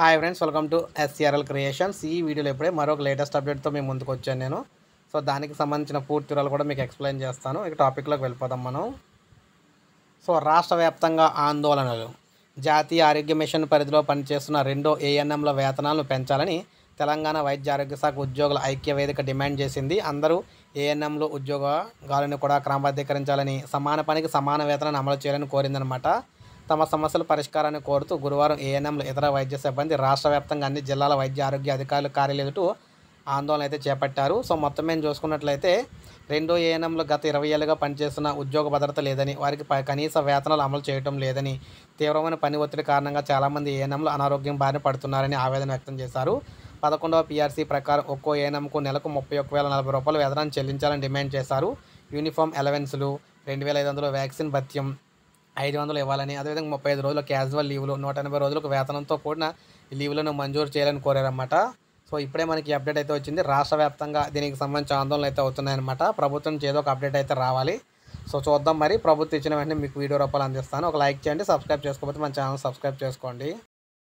hi friends welcome to SCRL creations ఈ వీడియోలో ఇప్పుడే మరొక లేటెస్ట్ అప్డేట్తో మేము ముందుకు వచ్చాను నేను సో దానికి సంబంధించిన పూర్తి వివరాలు కూడా మీకు ఎక్స్ప్లెయిన్ చేస్తాను ఇక టాపిక్లోకి వెళ్ళిపోదాం మనం సో రాష్ట్ర వ్యాప్తంగా ఆందోళనలు జాతీయ ఆరోగ్య మిషన్ పరిధిలో పనిచేస్తున్న రెండో ఏఎన్ఎంల వేతనాలను పెంచాలని తెలంగాణ వైద్య ఆరోగ్య శాఖ ఉద్యోగుల ఐక్య వేదిక డిమాండ్ చేసింది అందరూ ఏఎన్ఎంలు ఉద్యోగాలను కూడా క్రమబద్ధీకరించాలని సమాన పనికి సమాన వేతనాన్ని అమలు చేయాలని కోరిందనమాట తమ సమస్యల పరిష్కారాన్ని కోరుతూ గురువారం ఏఎన్ఎంలు ఇతర వైద్య సిబ్బంది రాష్ట్ర వ్యాప్తంగా అన్ని జిల్లాల వైద్య ఆరోగ్య అధికారులు కార్యాలయాలు ఆందోళన అయితే చేపట్టారు సో మొత్తం మేము చూసుకున్నట్లయితే రెండో ఏఎన్ఎంలో గత ఇరవై ఏళ్ళుగా పనిచేస్తున్న ఉద్యోగ భద్రత లేదని వారికి కనీస వేతనాలు అమలు చేయడం లేదని తీవ్రమైన పని ఒత్తిడి కారణంగా చాలామంది ఏఎన్ఎంలు అనారోగ్యం బారిన పడుతున్నారని ఆవేదన వ్యక్తం చేశారు పదకొండవ పీఆర్సీ ప్రకారం ఒక్కో ఏఎన్ఎంకు నెలకు ముప్పై ఒక్క వేల నలభై రూపాయలు వేతనాన్ని చెల్లించాలని డిమాండ్ చేశారు యూనిఫామ్ అలవెన్సులు రెండు వేల ఐదు వందల వ్యాక్సిన్ భత్యం ఐదు వందలు ఇవ్వాలని అదేవిధంగా ముప్పై ఐదు రోజుల క్యాజువల్ లీవ్లు నూట ఎనభై రోజులకు వేతనంతో కూడిన లీవ్లను మంజూరు చేయాలని కోరారన్నమాట సో ఇప్పుడే మనకి అప్డేట్ అయితే వచ్చింది రాష్ట్ర వ్యాప్తంగా దీనికి సంబంధించి ఆందోళన అయితే అవుతున్నాయన్నమాట ప్రభుత్వం ఏదో ఒక అప్డేట్ అయితే రావాలి సో చూద్దాం మరి ప్రభుత్వం ఇచ్చిన వెంటనే మీకు వీడియో రూపాయలు అందిస్తాను ఒక లైక్ చేయండి సబ్స్క్రైబ్ చేసుకోకపోతే మన ఛానల్ సబ్స్క్రైబ్ చేసుకోండి